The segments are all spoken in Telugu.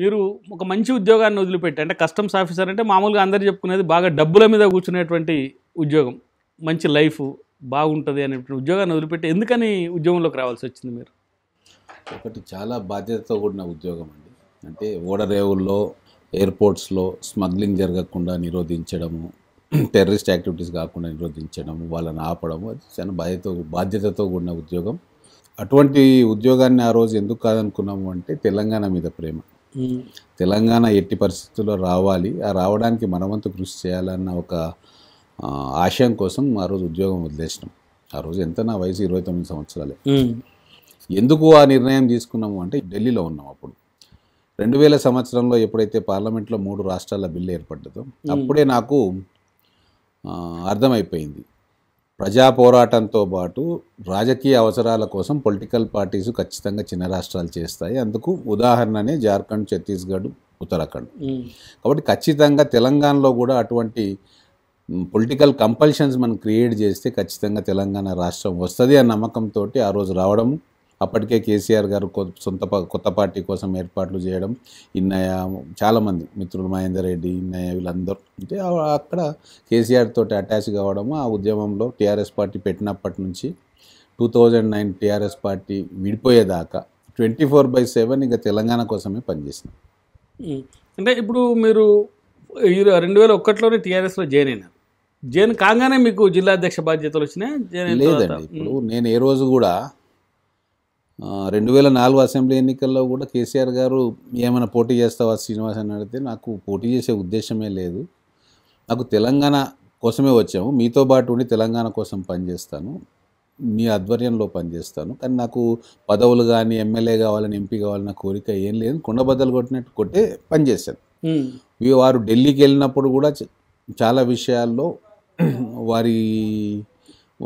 మీరు ఒక మంచి ఉద్యోగాన్ని వదిలిపెట్టి అంటే కస్టమ్స్ ఆఫీసర్ అంటే మామూలుగా అందరు చెప్పుకునేది బాగా డబ్బుల మీద కూర్చునేటువంటి ఉద్యోగం మంచి లైఫ్ బాగుంటుంది అనేటువంటి ఉద్యోగాన్ని వదిలిపెట్టి ఎందుకని ఉద్యోగంలోకి రావాల్సి వచ్చింది మీరు ఒకటి చాలా బాధ్యతతో కూడిన ఉద్యోగం అండి అంటే ఓడరేవుల్లో ఎయిర్పోర్ట్స్లో స్మగ్లింగ్ జరగకుండా నిరోధించడము టెర్రరిస్ట్ యాక్టివిటీస్ కాకుండా నిరోధించడము వాళ్ళని ఆపడము అది చాలా బాధ్యత బాధ్యతతో కూడిన ఉద్యోగం అటువంటి ఉద్యోగాన్ని ఆ రోజు ఎందుకు కాదనుకున్నాము అంటే తెలంగాణ మీద ప్రేమ తెలంగాణ ఎట్టి పరిస్థితుల్లో రావాలి ఆ రావడానికి మనవంతు కృషి చేయాలన్న ఒక ఆశయం కోసం ఆ రోజు ఉద్యోగం వదిలేసినాం ఆ రోజు ఎంత నా వయసు ఇరవై తొమ్మిది సంవత్సరాలే ఎందుకు ఆ నిర్ణయం తీసుకున్నాము అంటే ఢిల్లీలో ఉన్నాం అప్పుడు రెండు వేల సంవత్సరంలో ఎప్పుడైతే పార్లమెంట్లో మూడు రాష్ట్రాల బిల్లు ఏర్పడ్డదో అప్పుడే నాకు అర్థమైపోయింది ప్రజా పోరాటంతో పాటు రాజకీయ అవసరాల కోసం పొలిటికల్ పార్టీస్ ఖచ్చితంగా చిన్న రాష్ట్రాలు చేస్తాయి అందుకు ఉదాహరణనే జార్ఖండ్ ఛత్తీస్గఢ్ ఉత్తరాఖండ్ కాబట్టి ఖచ్చితంగా తెలంగాణలో కూడా అటువంటి పొలిటికల్ కంపల్షన్స్ మనం క్రియేట్ చేస్తే ఖచ్చితంగా తెలంగాణ రాష్ట్రం వస్తుంది అన్న నమ్మకంతో ఆ రోజు రావడము అప్పటికే కేసీఆర్ గారు సొంత కొత్త పార్టీ కోసం ఏర్పాట్లు చేయడం ఇన్నయ చాలామంది మిత్రులు మహేందర్ రెడ్డి ఇన్నయ్య వీళ్ళందరూ అంటే అక్కడ కేసీఆర్ తోటి అటాచ్ కావడం ఆ ఉద్యమంలో టీఆర్ఎస్ పార్టీ పెట్టినప్పటి నుంచి two thousand nine TRS party విడిపోయేదాకా ట్వంటీ ఫోర్ బై సెవెన్ ఇంకా తెలంగాణ కోసమే పనిచేసినాం అంటే ఇప్పుడు మీరు రెండు వేల ఒకటిలోనే టీఆర్ఎస్లో జాయిన్ అయినారు జాయిన్ కాగానే మీకు జిల్లా అధ్యక్ష బాధ్యతలు వచ్చినాయి లేదండి ఇప్పుడు నేను ఏ రోజు కూడా రెండు వేల నాలుగు అసెంబ్లీ ఎన్నికల్లో కూడా కేసీఆర్ గారు ఏమైనా పోటీ చేస్తావా శ్రీనివాస్ అని అడిగితే నాకు పోటీ చేసే ఉద్దేశమే లేదు నాకు తెలంగాణ కోసమే వచ్చాము మీతో పాటు ఉండి తెలంగాణ కోసం పనిచేస్తాను మీ ఆధ్వర్యంలో పనిచేస్తాను కానీ నాకు పదవులు కానీ ఎమ్మెల్యే కావాలని ఎంపీ కావాలన్న కోరిక ఏం లేదు కొండబద్దలు కొట్టినట్టు కొట్టే పనిచేశాను వారు ఢిల్లీకి వెళ్ళినప్పుడు కూడా చాలా విషయాల్లో వారి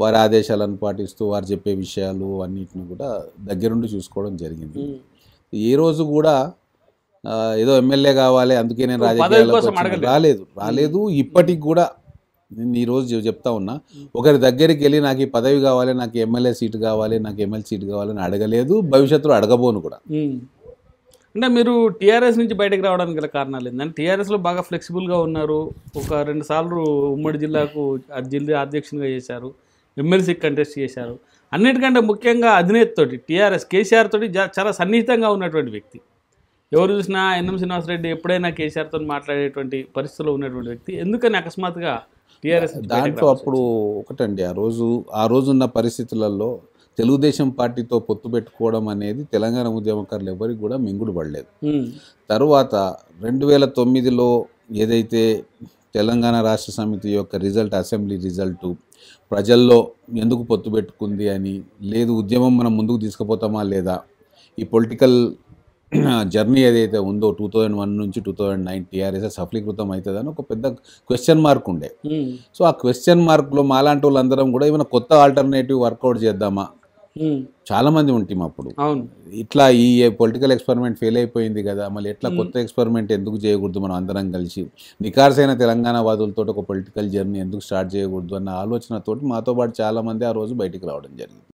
వారి ఆదేశాలను పాటిస్తూ వారు చెప్పే విషయాలు అన్నిటిని కూడా దగ్గరుండి చూసుకోవడం జరిగింది ఈ రోజు కూడా ఏదో ఎమ్మెల్యే కావాలి అందుకే నేను రాజకీయాలకు రాలేదు రాలేదు ఇప్పటికి కూడా నేను ఈరోజు చెప్తా ఉన్నా ఒకరి దగ్గరికి వెళ్ళి నాకు ఈ పదవి కావాలి నాకు ఎమ్మెల్యే సీటు కావాలి నాకు ఎమ్మెల్యే సీటు కావాలని అడగలేదు భవిష్యత్తులో అడగబోను కూడా అంటే మీరు టీఆర్ఎస్ నుంచి బయటకు రావడానికి గల కారణాలు ఏంటంటే టీఆర్ఎస్లో బాగా ఫ్లెక్సిబుల్గా ఉన్నారు ఒక రెండు సార్లు ఉమ్మడి జిల్లాకు జిల్లా అధ్యక్షునిగా చేశారు ఎమ్మెల్సీకి కంటెస్ట్ చేశారు అన్నిటికంటే ముఖ్యంగా అధినేతతోటి టీఆర్ఎస్ కేసీఆర్ తోటి చాలా సన్నిహితంగా ఉన్నటువంటి వ్యక్తి ఎవరు చూసినా ఎన్ఎం శ్రీనివాసరెడ్డి ఎప్పుడైనా కేసీఆర్తో మాట్లాడేటువంటి పరిస్థితిలో ఉన్నటువంటి వ్యక్తి ఎందుకని అకస్మాత్తుగా టీఆర్ఎస్ దాంట్లో అప్పుడు ఒకటండి ఆ రోజు ఆ రోజున్న పరిస్థితులలో తెలుగుదేశం పార్టీతో పొత్తు పెట్టుకోవడం అనేది తెలంగాణ ఉద్యమకారులు ఎవరికి కూడా మింగుడు పడలేదు తర్వాత రెండు వేల తొమ్మిదిలో ఏదైతే తెలంగాణ రాష్ట్ర సమితి యొక్క రిజల్ట్ అసెంబ్లీ రిజల్టు ప్రజల్లో ఎందుకు పొత్తు పెట్టుకుంది అని లేదు ఉద్యమం మనం ముందుకు తీసుకుపోతామా లేదా ఈ పొలిటికల్ జర్నీ ఏదైతే ఉందో టూ థౌజండ్ వన్ నుంచి టూ థౌజండ్ నైన్ టీఆర్ఎస్ సఫలీకృతం అవుతుందని ఒక పెద్ద క్వశ్చన్ మార్క్ ఉండే సో ఆ క్వశ్చన్ మార్క్లో మాలాంటి వాళ్ళందరం కూడా ఏమైనా కొత్త ఆల్టర్నేటివ్ వర్కౌట్ చేద్దామా చాలా మంది ఉంటాం అప్పుడు ఇట్లా ఈ పొలిటికల్ ఎక్స్పెరిమెంట్ ఫెయిల్ అయిపోయింది కదా మళ్ళీ ఎట్లా కొత్త ఎక్స్పెరిమెంట్ ఎందుకు చేయకూడదు మనం అందరం కలిసి నికార్సైన తెలంగాణ వాదులతో ఒక పొలిటికల్ జర్నీ ఎందుకు స్టార్ట్ చేయకూడదు అన్న ఆలోచనతోటి మాతో పాటు చాలా మంది ఆ రోజు బయటికి రావడం జరిగింది